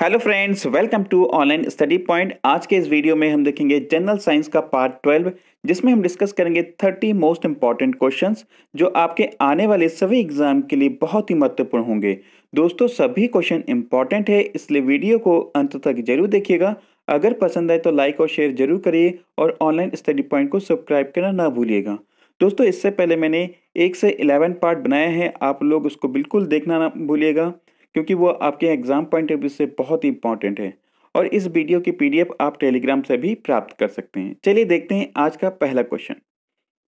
hello friends welcome to online study point आज के इस वीडियो में हम देखेंगे जनरल साइंस का पार्ट ट्वेल्व जिसमें हम डिस्कस करेंगे थर्टी मोस्ट इंपॉर्टेंट क्वेश्चंस जो आपके आने वाले सभी एग्जाम के लिए बहुत ही महत्वपूर्ण होंगे दोस्तों सभी क्वेश्चन इंपॉर्टेंट है इसलिए वीडियो को अंत तक जरूर देखिएगा अगर पसंद आए तो लाइक और शेयर जरूर करिए और ऑनलाइन स्टडी पॉइंट को सब्सक्राइब करना ना भूलिएगा दोस्तों इससे पहले मैंने एक से इलेवन पार्ट बनाया है आप लोग उसको बिल्कुल देखना ना भूलिएगा क्योंकि वो आपके एग्ज़ाम पॉइंट ऑफ व्यू से बहुत ही इंपॉर्टेंट है और इस वीडियो की पीडीएफ आप टेलीग्राम से भी प्राप्त कर सकते हैं चलिए देखते हैं आज का पहला क्वेश्चन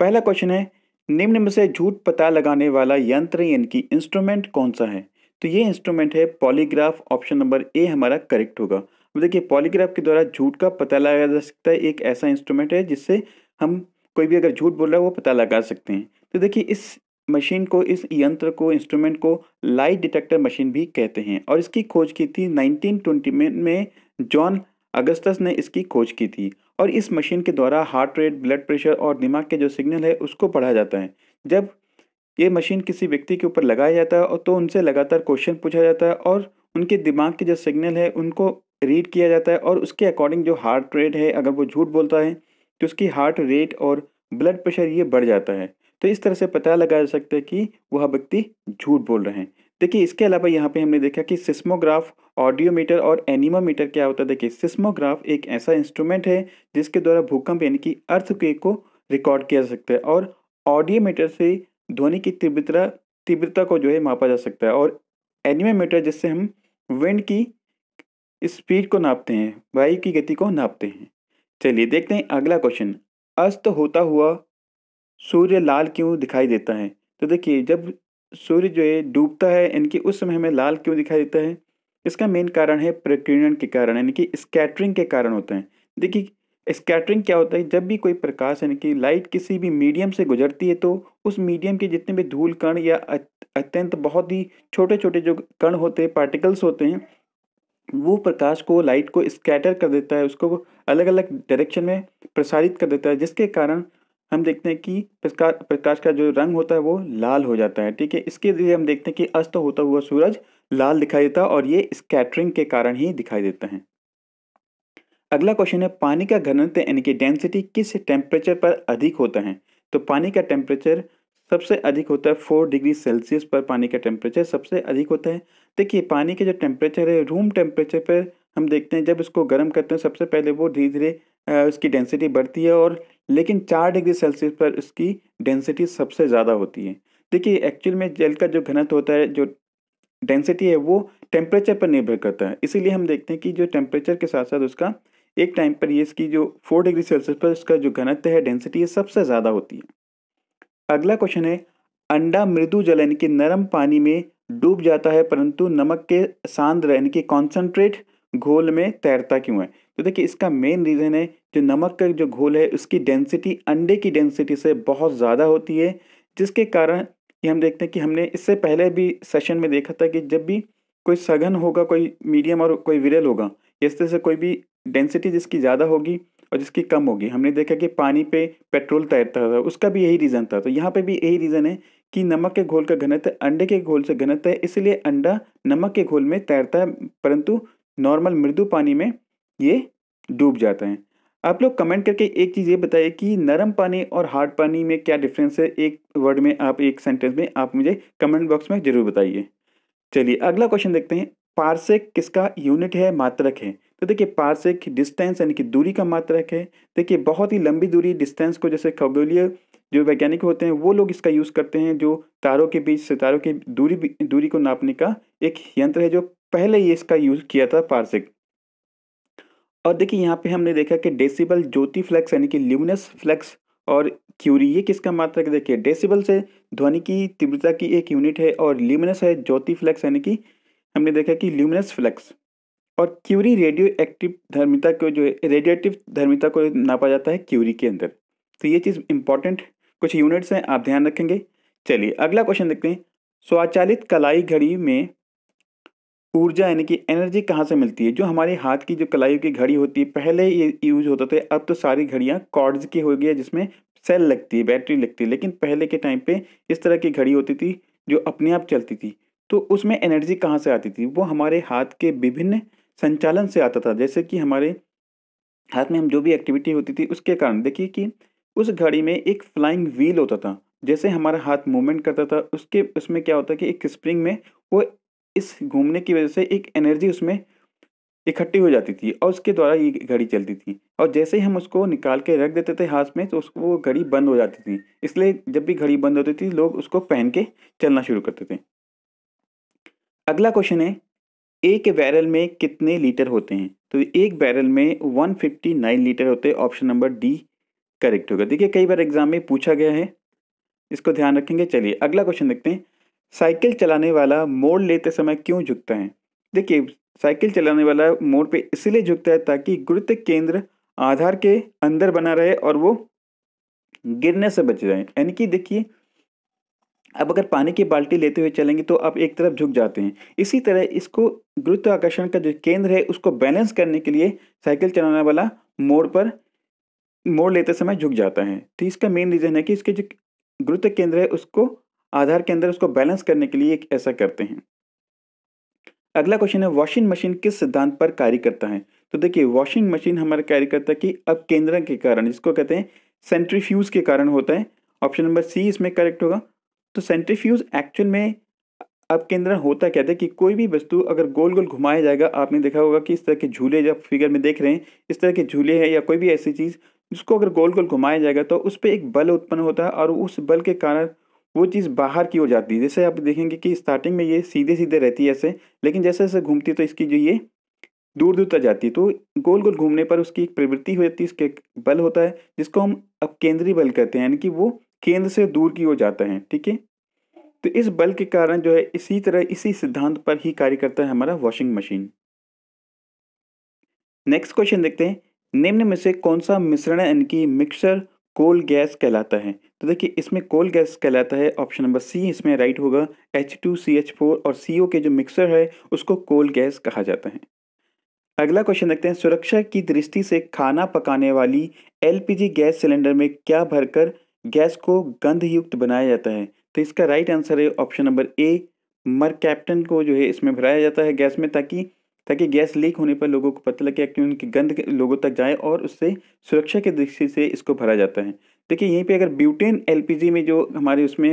पहला क्वेश्चन है निम्न में से झूठ पता लगाने वाला यंत्र यानी कि इंस्ट्रूमेंट कौन सा है तो ये इंस्ट्रूमेंट है पॉलीग्राफ ऑप्शन नंबर ए हमारा करेक्ट होगा अब देखिए पॉलीग्राफ के द्वारा झूठ का पता लगाया जा सकता है एक ऐसा इंस्ट्रूमेंट है जिससे हम कोई भी अगर झूठ बोल रहा है वो पता लगा सकते हैं तो देखिए इस मशीन को इस यंत्र को इंस्ट्रूमेंट को लाइट डिटेक्टर मशीन भी कहते हैं और इसकी खोज की थी 1920 में में जॉन अगस्तस ने इसकी खोज की थी और इस मशीन के द्वारा हार्ट रेट ब्लड प्रेशर और दिमाग के जो सिग्नल है उसको पढ़ा जाता है जब ये मशीन किसी व्यक्ति के ऊपर लगाया जाता है और तो उनसे लगातार क्वेश्चन पूछा जाता है और उनके दिमाग के जो सिग्नल है उनको रीड किया जाता है और उसके अकॉर्डिंग जो हार्ट रेट है अगर वो झूठ बोलता है तो उसकी हार्ट रेट और ब्लड प्रेशर ये बढ़ जाता है तो इस तरह से पता लगा जा सकता है कि वह व्यक्ति झूठ बोल रहे हैं देखिए इसके अलावा यहाँ पे हमने देखा कि सिस्मोग्राफ ऑडियोमीटर और एनिमोमीटर क्या होता है देखिए सिस्मोग्राफ एक ऐसा इंस्ट्रूमेंट है जिसके द्वारा भूकंप यानी कि अर्थ को रिकॉर्ड किया जा सकता है और ऑडियोमीटर से ध्वनि की तीव्रता तीव्रता को जो है मापा जा सकता है और एनिमोमीटर जिससे हम विंड की स्पीड को नापते हैं वायु की गति को नापते हैं चलिए देखते हैं अगला क्वेश्चन अस्त होता हुआ सूर्य लाल क्यों दिखाई देता है तो देखिए जब सूर्य जो है डूबता है यानी कि उस समय हमें लाल क्यों दिखाई देता है इसका मेन कारण है प्रकीर्णन के कारण यानी कि स्कैटरिंग के कारण होते हैं देखिए स्कैटरिंग क्या होता है जब भी कोई प्रकाश यानी कि लाइट किसी भी मीडियम से गुजरती है तो उस मीडियम के जितने भी धूल कण या अत्यंत बहुत ही छोटे छोटे जो कण होते हैं पार्टिकल्स होते हैं वो प्रकाश को लाइट को स्कैटर कर देता है उसको अलग अलग डायरेक्शन में प्रसारित कर देता है जिसके कारण हम देखते हैं कि प्रकाश प्रकाश का जो रंग होता है वो लाल हो जाता है ठीक है इसके लिए हम देखते हैं कि अस्त होता हुआ सूरज लाल दिखाई देता है और ये स्कैटरिंग के कारण ही दिखाई देता है अगला क्वेश्चन है पानी का घनत्व यानी कि डेंसिटी किस टेम्परेचर पर अधिक होता है तो पानी का टेम्परेचर सबसे अधिक होता है फोर डिग्री सेल्सियस पर पानी का टेम्परेचर सबसे अधिक होता है देखिए पानी का जो टेम्परेचर है रूम टेम्परेचर पर हम देखते हैं जब इसको गर्म करते हैं सबसे पहले वो धीरे धीरे उसकी डेंसिटी बढ़ती है और लेकिन चार डिग्री सेल्सियस पर इसकी डेंसिटी सबसे ज़्यादा होती है देखिए एक्चुअल में जल का जो घनत्व होता है जो डेंसिटी है वो टेम्परेचर पर निर्भर करता है इसीलिए हम देखते हैं कि जो टेम्परेचर के साथ साथ उसका एक टाइम पर ये इसकी जो फोर डिग्री सेल्सियस पर इसका जो घनत्व है डेंसिटी है सबसे ज़्यादा होती है अगला क्वेश्चन है अंडा मृदु जल यानी कि नरम पानी में डूब जाता है परंतु नमक के सांद्र यानी कि कॉन्सनट्रेट घोल में तैरता क्यों है तो देखिए इसका मेन रीज़न है जो नमक का जो घोल है उसकी डेंसिटी अंडे की डेंसिटी से बहुत ज़्यादा होती है जिसके कारण ये हम देखते हैं कि हमने इससे पहले भी सेशन में देखा था कि जब भी कोई सघन होगा कोई मीडियम और कोई विरल होगा इस तरह से कोई भी डेंसिटी जिसकी ज़्यादा होगी और जिसकी कम होगी हमने देखा कि पानी पे पेट्रोल तैरता था उसका भी यही रीज़न था तो यहाँ पे भी यही रीज़न है कि नमक के घोल का घनत्व अंडे के घोल से घनत्व है इसलिए अंडा नमक के घोल में तैरता है परंतु नॉर्मल मृदु पानी में ये डूब जाता है आप लोग कमेंट करके एक चीज़ ये बताइए कि नरम पानी और हार्ड पानी में क्या डिफरेंस है एक वर्ड में आप एक सेंटेंस में आप मुझे कमेंट बॉक्स में ज़रूर बताइए चलिए अगला क्वेश्चन देखते हैं पार्सेक किसका यूनिट है मात्रक है तो देखिए पार्सेक डिस्टेंस यानी कि दूरी का मात्रक है देखिए बहुत ही लंबी दूरी डिस्टेंस को जैसे खगोलीय जो वैज्ञानिक होते हैं वो लोग इसका यूज़ करते हैं जो तारों के बीच सितारों की दूरी दूरी को नापने का एक यंत्र है जो पहले ये इसका यूज़ किया था पार्सिक और देखिए यहाँ पे हमने देखा कि डेसिबल ज्योति फ्लैक्स यानी कि ल्यूमिनस फ्लैक्स और क्यूरी ये किसका मात्रक देखिए डेसिबल से ध्वनि की तीव्रता की एक यूनिट है और ल्यूमिनस है ज्योति फ्लैक्स यानी कि हमने देखा कि ल्यूमिनस फ्लैक्स और क्यूरी रेडियो एक्टिव धर्मिता को जो है रेडिएटिव धर्मिता को नापा जाता है क्यूरी के अंदर तो ये चीज़ इंपॉर्टेंट कुछ यूनिट्स हैं आप ध्यान रखेंगे चलिए अगला क्वेश्चन देखते हैं स्वचालित कलाई घड़ी में ऊर्जा यानी कि एनर्जी कहाँ से मिलती है जो हमारे हाथ की जो कलाइयों की घड़ी होती है पहले ये यूज होते थे अब तो सारी घड़ियाँ कॉर्ड्स की हो गई है जिसमें सेल लगती है बैटरी लगती है लेकिन पहले के टाइम पे इस तरह की घड़ी होती थी जो अपने आप चलती थी तो उसमें एनर्जी कहाँ से आती थी वो हमारे हाथ के विभिन्न संचालन से आता था जैसे कि हमारे हाथ में हम जो भी एक्टिविटी होती थी उसके कारण देखिए कि उस घड़ी में एक फ्लाइंग व्हील होता था जैसे हमारा हाथ मूवमेंट करता था उसके उसमें क्या होता कि एक स्प्रिंग में वो इस घूमने की वजह से एक एनर्जी उसमें इकट्ठी हो जाती थी और उसके द्वारा ये घड़ी चलती थी और जैसे ही हम उसको निकाल के रख देते थे हाथ में तो उसको वो घड़ी बंद हो जाती थी इसलिए जब भी घड़ी बंद होती थी लोग उसको पहन के चलना शुरू करते थे अगला क्वेश्चन है एक बैरल में कितने लीटर होते हैं तो एक बैरल में वन फिफ्टी नाइन लीटर होते हैं ऑप्शन नंबर डी करेक्ट होगा देखिए कई बार एग्जाम में पूछा गया है इसको ध्यान रखेंगे चलिए अगला क्वेश्चन देखते हैं साइकिल चलाने वाला मोड़ लेते समय क्यों झुकता है देखिए साइकिल चलाने वाला मोड़ पे इसलिए झुकता है ताकि गुरुत्व केंद्र आधार के अंदर बना रहे और वो गिरने से बच जाए यानी कि देखिए अब अगर पानी की बाल्टी लेते हुए चलेंगे तो आप एक तरफ झुक जाते हैं इसी तरह इसको गुरुत्वाकर्षण का जो केंद्र है उसको बैलेंस करने के लिए साइकिल चलाने वाला मोड़ पर मोड़ लेते समय झुक जाता है तो इसका मेन रीज़न है कि इसके जो गुरुत्व केंद्र है उसको आधार के अंदर उसको बैलेंस करने के लिए एक ऐसा करते हैं अगला क्वेश्चन है वॉशिंग मशीन किस सिद्धांत पर कार्य करता है तो देखिए वॉशिंग मशीन हमारा कार्य करता है कि केंद्र के कारण जिसको कहते हैं सेंट्रीफ्यूज के कारण होता है ऑप्शन नंबर सी इसमें करेक्ट होगा तो सेंट्रीफ्यूज एक्चुअल में केंद्र होता क्या हैं कि कोई भी वस्तु अगर गोल गोल घुमाया जाएगा आपने देखा होगा कि इस तरह के झूले जब फिगर में देख रहे हैं इस तरह के झूले हैं या कोई भी ऐसी चीज़ जिसको अगर गोल गोल घुमाया जाएगा तो उस पर एक बल उत्पन्न होता है और उस बल के कारण वो चीज़ बाहर की ओर जाती है जैसे आप देखेंगे कि स्टार्टिंग में ये सीधे सीधे रहती है ऐसे लेकिन जैसे जैसे घूमती तो इसकी जो ये दूर दूर तक जाती है तो गोल गोल घूमने पर उसकी एक प्रवृत्ति हो जाती है इसके बल होता है जिसको हम अब केंद्रीय बल कहते हैं यानी कि वो केंद्र से दूर की ओर जाता है ठीक है तो इस बल के कारण जो है इसी तरह इसी सिद्धांत पर ही कार्य करता है हमारा वॉशिंग मशीन नेक्स्ट क्वेश्चन देखते हैं निम्न में से कौन सा मिश्रण यानी कि मिक्सर कोल गैस कहलाता है तो देखिए इसमें कोल गैस कहलाता है ऑप्शन नंबर सी इसमें राइट होगा H two C H four और सी ओ के जो मिक्सर है उसको कोल गैस कहा जाता है अगला क्वेश्चन देखते हैं सुरक्षा की दृष्टि से खाना पकाने वाली एलपीजी गैस सिलेंडर में क्या भरकर गैस को गंधयुक्त बनाया जाता है तो इसका राइट आंसर है option number A mercaptan को जो है इसमें भराया जाता है गैस में ताकि ताकि गैस लीक होने पर लोगों को पता लगे कि उनकी गंध लोगों तक जाए और उससे सुरक्षा की दृष्टि से इसको भरा जाता है देखिए यहीं पे अगर ब्यूटेन एलपीजी में जो हमारे उसमें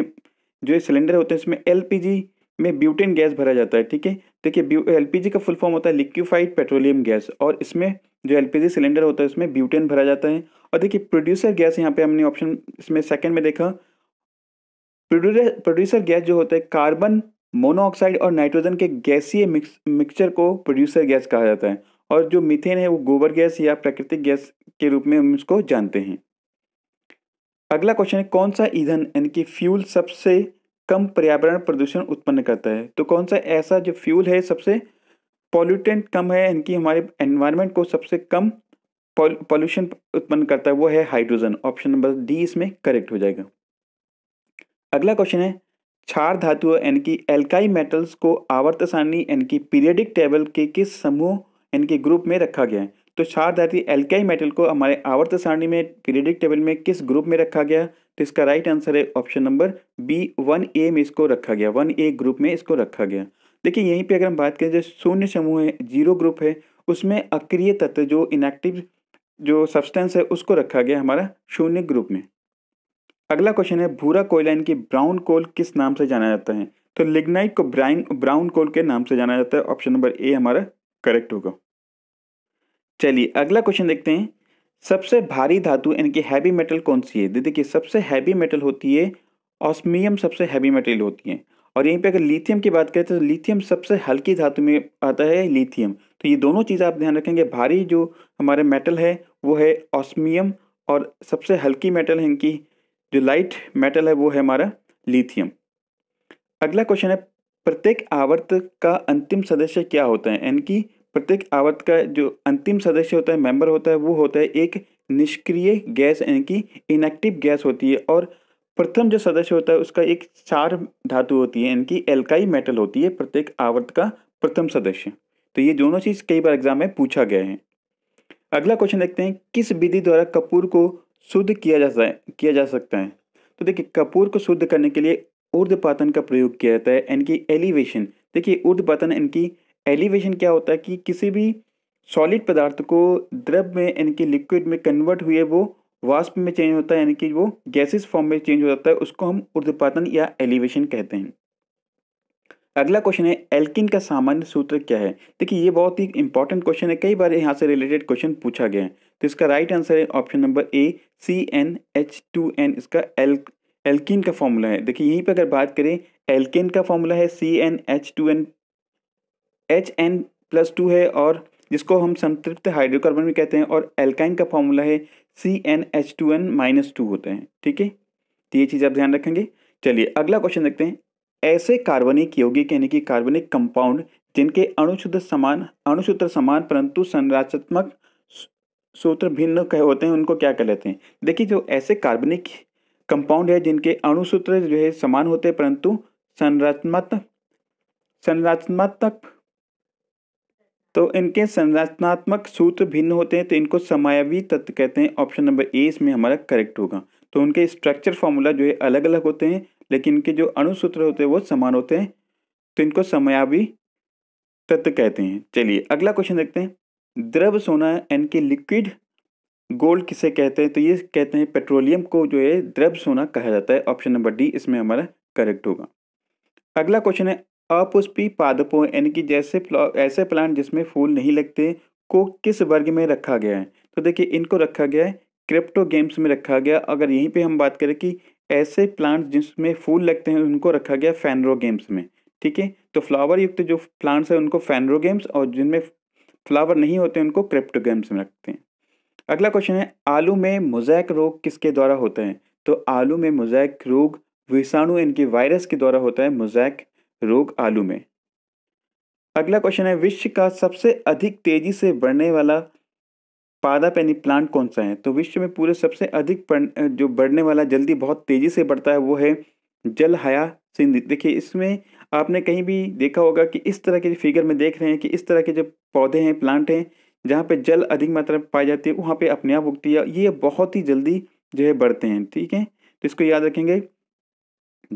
जो ये सिलेंडर होते हैं उसमें एलपीजी में ब्यूटेन गैस भरा जाता है ठीक है देखिए एलपीजी का फुल फॉर्म होता है लिक्विफाइड पेट्रोलियम गैस और इसमें जो एलपीजी सिलेंडर होता है उसमें ब्यूटेन भरा जाता है और देखिए प्रोड्यूसर गैस यहाँ पे हमने ऑप्शन इसमें सेकंड में देखा प्रोड्यूसर प्रोड्यूसर गैस जो होता है कार्बन मोनोऑक्साइड और नाइट्रोजन के गैसीय मिक्स मिक्सचर को प्रोड्यूसर गैस कहा जाता है और जो मिथेन है वो गोबर गैस या प्राकृतिक गैस के रूप में हम इसको जानते हैं अगला क्वेश्चन है कौन सा ईंधन यानी कि फ्यूल सबसे कम पर्यावरण प्रदूषण उत्पन्न करता है तो कौन सा ऐसा जो फ्यूल है सबसे पॉल्यूटेंट कम है यानी कि हमारे एनवायरनमेंट को सबसे कम पॉल्यूशन उत्पन्न करता है वो है हाइड्रोजन ऑप्शन नंबर डी इसमें करेक्ट हो जाएगा अगला क्वेश्चन है क्षार धातु यानी कि एल्काई मेटल्स को आवर्त सारणी यानी कि पीरियडिक टेबल के किस समूह यानी कि ग्रुप में रखा गया है तो धाती एल्काई मेटल को हमारे आवर्त सारणी में पीरियडिक टेबल में किस ग्रुप में रखा गया तो इसका राइट आंसर है option number B one A में इसको रखा गया वन ए ग्रुप में इसको रखा गया देखिए यहीं पे अगर हम बात करें जो शून्य समूह है जीरो ग्रुप है उसमें अक्रिय तत्व जो इनएक्टिव जो सब्सटेंस है उसको रखा गया हमारा शून्य ग्रुप में अगला क्वेश्चन है भूरा कोयला इनकी ब्राउन कोल किस नाम से जाना जाता है तो लिग्नाइट को ब्राइन ब्राउन कोल के नाम से जाना जाता है ऑप्शन नंबर ए हमारा करेक्ट होगा चलिए अगला क्वेश्चन देखते हैं सबसे भारी धातु यानी कि हैवी मेटल कौन सी है देखिए सबसे हैवी मेटल होती है ऑस्मियम सबसे हैवी मेटल होती है और यहीं पे अगर लिथियम की बात करें तो लिथियम सबसे हल्की धातु में आता है लिथियम तो ये दोनों चीज़ आप ध्यान रखेंगे भारी जो हमारे मेटल है वो है ऑस्मियम और सबसे हल्की मेटल है इनकी जो लाइट मेटल है वो है हमारा लिथियम अगला क्वेश्चन है प्रत्येक आवर्त का अंतिम सदस्य क्या होता है यानी कि प्रत्येक आवत का जो अंतिम सदस्य होता है मेंबर होता है वो होता है एक निष्क्रिय गैस यानी कि इनएक्टिव गैस होती है और प्रथम जो सदस्य होता है उसका एक चार धातु होती है यानी कि एल्काई मेटल होती है प्रत्येक आवर्त का प्रथम सदस्य तो ये दोनों चीज़ कई बार एग्जाम में पूछा गया है अगला क्वेश्चन देखते हैं किस विधि द्वारा कपूर को शुद्ध किया जा किया जा सकता है तो देखिए कपूर को शुद्ध करने के लिए ऊर्ध्वपातन का प्रयोग किया जाता है यानी कि एलिवेशन देखिए ऊर्ध्वपातन इनकी एलिवेशन क्या होता है कि किसी भी सॉलिड पदार्थ को द्रव में यानी कि लिक्विड में कन्वर्ट हुए वो वाष्प में चेंज होता है यानी कि वो गैसेस फॉर्म में चेंज हो जाता है उसको हम ऊर्ध्वपातन या एलिवेशन कहते हैं अगला क्वेश्चन है एल्किन का सामान्य सूत्र क्या है देखिए ये बहुत ही इंपॉर्टेंट क्वेश्चन है कई बार यहाँ से रिलेटेड क्वेश्चन पूछा गया है तो इसका राइट आंसर है option number A C N H two N इसका एल एल्किन का फॉर्मूला है देखिए यहीं पर अगर बात करें एल्किन का फॉर्मूला है C N H two N H N plus two है और जिसको हम संतृप्त हाइड्रोकार्बन भी कहते हैं और एल्काइन का फॉर्मूला है C N H two N minus two होते हैं ठीक है तो ये चीज़ आप ध्यान रखेंगे चलिए अगला क्वेश्चन देखते हैं ऐसे कार्बनिक यौगिक यानी कि कार्बनिक कंपाउंड जिनके अणुशुद्ध समान अणुसूत्र समान परंतु संरचनात्मक सूत्र भिन्न कह होते हैं उनको क्या कह लेते हैं देखिए जो ऐसे कार्बनिक कंपाउंड है जिनके अणुसूत्र जो है समान होते हैं परंतु संरचनात्मक संरचनात्मक तो इनके संरचनात्मक सूत्र भिन्न होते हैं तो इनको समायवी तत्व कहते हैं ऑप्शन नंबर ए इसमें हमारा करेक्ट होगा तो उनके स्ट्रक्चर फॉर्मूला जो है अलग अलग होते हैं लेकिन इनके जो अणुसूत्र होते हैं वो समान होते हैं तो इनको समयावी तत्व कहते हैं चलिए अगला क्वेश्चन देखते हैं द्रव सोना एन के लिक्विड गोल्ड किसे कहते हैं तो ये कहते हैं पेट्रोलियम को जो है द्रव सोना कहा जाता है ऑप्शन नंबर डी इसमें हमारा करेक्ट होगा अगला क्वेश्चन है अपुष्पी पादपों यानी कि जैसे ऐसे प्लांट जिसमें फूल नहीं लगते को किस वर्ग में रखा गया है तो देखिए इनको रखा गया है क्रिप्टो गेम्स में रखा गया अगर यहीं पे हम बात करें कि ऐसे प्लांट जिसमें फूल लगते हैं उनको रखा गया फैनरो गेम्स में ठीक है तो फ्लावर युक्त जो प्लांट्स हैं उनको फैनरो गेम्स और जिनमें फ्लावर नहीं होते उनको क्रिप्टो गेम्स में रखते हैं अगला क्वेश्चन है आलू में मोजैक रोग किसके द्वारा होता है तो आलू में मोजैक रोग विषाणु इनके वायरस के द्वारा होता है मोजैक रोग आलू में अगला क्वेश्चन है विश्व का सबसे अधिक तेजी से बढ़ने वाला पादा पैनी प्लांट कौन सा है तो विश्व में पूरे सबसे अधिक जो बढ़ने वाला जल्दी बहुत तेज़ी से बढ़ता है वो है जल हया सिंधी देखिए इसमें आपने कहीं भी देखा होगा कि इस तरह के फिगर में देख रहे हैं कि इस तरह के जो पौधे हैं प्लांट हैं जहाँ पे जल अधिक मात्रा में पाई जाती है वहाँ पे अपने आप उगती है ये बहुत ही जल्दी जो है बढ़ते हैं ठीक है तो इसको याद रखेंगे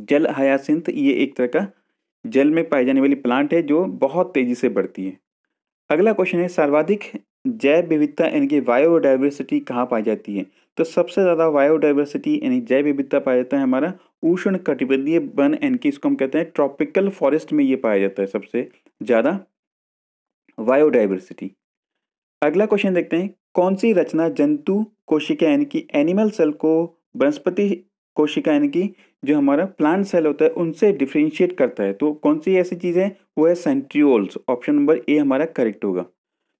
जल हयासिंथ ये एक तरह का जल में पाई जाने वाली प्लांट है जो बहुत तेज़ी से बढ़ती है अगला क्वेश्चन है सर्वाधिक जैव विविधता यानी कि बायोडाइवर्सिटी कहाँ पाई जाती है तो सबसे ज़्यादा बायोडाइवर्सिटी यानी जैव विविधता पाया जाता है हमारा उष्ण कटिबंधीय वन यानी कि इसको हम कहते हैं ट्रॉपिकल फॉरेस्ट में ये पाया जाता है सबसे ज़्यादा बायोडाइवर्सिटी अगला क्वेश्चन देखते हैं कौन सी रचना जंतु कोशिका यानी कि एनिमल सेल को वनस्पति कोशिका यानी कि जो हमारा प्लांट सेल होता है उनसे डिफ्रेंशिएट करता है तो कौन सी ऐसी चीज़ है वो है सेंट्रियोल्स ऑप्शन नंबर ए हमारा करेक्ट होगा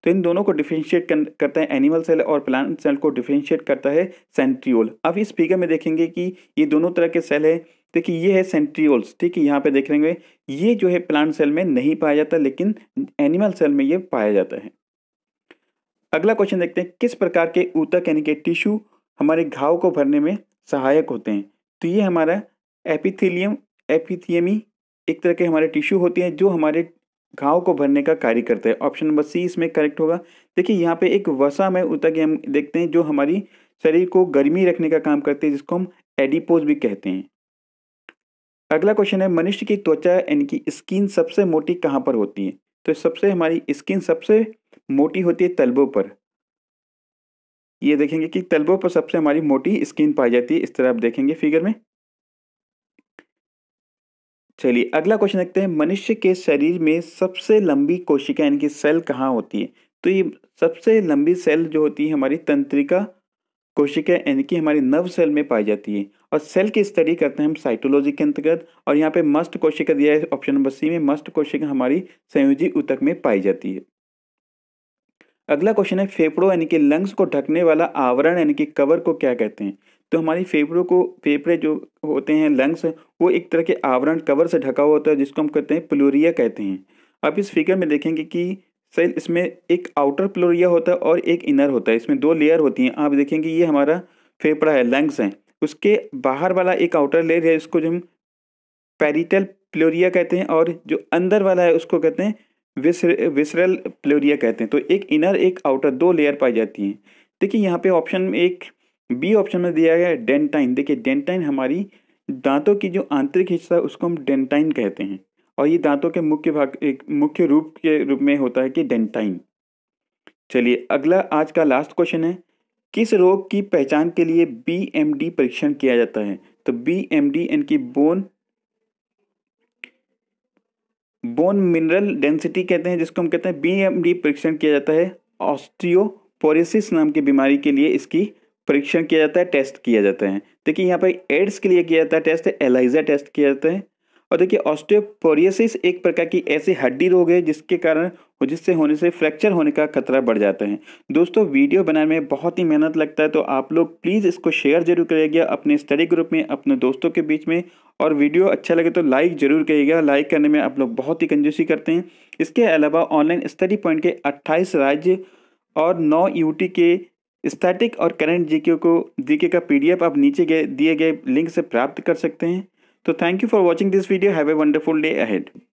तो इन दोनों को डिफ्रेंशिएट करता है एनिमल सेल और प्लांट सेल को डिफ्रेंशिएट करता है सेंट्रियोल अब इस फिगर में देखेंगे कि ये दोनों तरह के सेल है देखिए ये है सेंट्रियोल्स ठीक है यहाँ पे देख लेंगे ये जो है प्लांट सेल में नहीं पाया जाता लेकिन एनिमल सेल में ये पाया जाता है अगला क्वेश्चन देखते हैं किस प्रकार के ऊतक यानी कि टिश्यू हमारे घाव को भरने में सहायक होते हैं तो ये हमारा एपिथेलियम एपिथियमी एक तरह के हमारे टिश्यू होते हैं जो हमारे घाव को भरने का कार्य करते हैं ऑप्शन नंबर सी इसमें करेक्ट होगा देखिए यहाँ पे एक वसा में उतर के हम देखते हैं जो हमारी शरीर को गर्मी रखने का काम करते हैं जिसको हम एडिपोज भी कहते हैं अगला क्वेश्चन है मनुष्य की त्वचा यानी कि स्किन सबसे मोटी कहाँ पर होती है तो सबसे हमारी स्किन सबसे मोटी होती है तलबों पर ये देखेंगे कि तलबों पर सबसे हमारी मोटी स्किन पाई जाती है इस तरह आप देखेंगे फिगर में चलिए अगला क्वेश्चन देखते हैं मनुष्य के शरीर में सबसे लंबी कोशिका यानी कि सेल कहाँ होती है तो ये सबसे लंबी सेल जो होती है हमारी तंत्रिका कोशिका यानी कि हमारी नव सेल में पाई जाती है और सेल की स्टडी करते हैं हम साइटोलॉजी के अंतर्गत और यहाँ पे मस्ट कोशिका दिया है ऑप्शन नंबर सी में मस्ट कोशिका हमारी संयोजी उतक में पाई जाती है अगला क्वेश्चन है फेफड़ों यानी कि लंग्स को ढकने वाला आवरण यानी कि कवर को क्या कहते हैं तो हमारी फेफड़ों को फेफड़े जो होते हैं लंग्स वो एक तरह के आवरण कवर से ढका हुआ होता है जिसको हम कहते हैं प्लोरिया कहते हैं आप इस फिगर में देखेंगे कि सर इसमें एक आउटर प्लोरिया होता है और एक इनर होता है इसमें दो लेयर होती हैं आप देखेंगे ये हमारा फेफड़ा है लंग्स हैं उसके बाहर वाला एक आउटर लेयर है इसको जो हम पेरिटल प्लोरिया कहते हैं और जो अंदर वाला है उसको कहते हैं विसर विसरल प्लोरिया कहते हैं तो एक इनर एक आउटर दो लेयर पाई जाती हैं देखिए यहाँ पे ऑप्शन एक बी ऑप्शन में दिया गया है डेंटाइन देखिए डेंटाइन हमारी दांतों की जो आंतरिक हिस्सा है उसको हम डेंटाइन कहते हैं और ये दांतों के मुख्य भाग एक मुख्य रूप के रूप में होता है कि डेंटाइन चलिए अगला आज का लास्ट क्वेश्चन है किस रोग की पहचान के लिए बी परीक्षण किया जाता है तो B M D bone bone mineral density कहते हैं जिसको हम कहते हैं बी एम डी परीक्षण किया जाता है ऑस्ट्रियोपोरिस नाम की बीमारी के लिए इसकी परीक्षण किया जाता है टेस्ट किया जाता है देखिए यहाँ पर एड्स के लिए किया जाता है टेस्ट एलाइजा टेस्ट किया जाता है और देखिए ऑस्टियोपोरियसिस एक प्रकार की ऐसी हड्डी रोग है जिसके कारण जिससे होने से फ्रैक्चर होने का खतरा बढ़ जाता है दोस्तों वीडियो बनाने में बहुत ही मेहनत लगता है तो आप लोग प्लीज़ इसको शेयर जरूर करिएगा अपने स्टडी ग्रुप में अपने दोस्तों के बीच में और वीडियो अच्छा लगे तो लाइक जरूर करिएगा लाइक करने में आप लोग बहुत ही कंजूसी करते हैं इसके अलावा ऑनलाइन स्टडी पॉइंट के अट्ठाईस राज्य और नौ यूटी के स्टैटिक और करंट जीके को जीके का पीडीएफ आप नीचे गए दिए गए लिंक से प्राप्त कर सकते हैं तो thank you for watching this video have a wonderful day ahead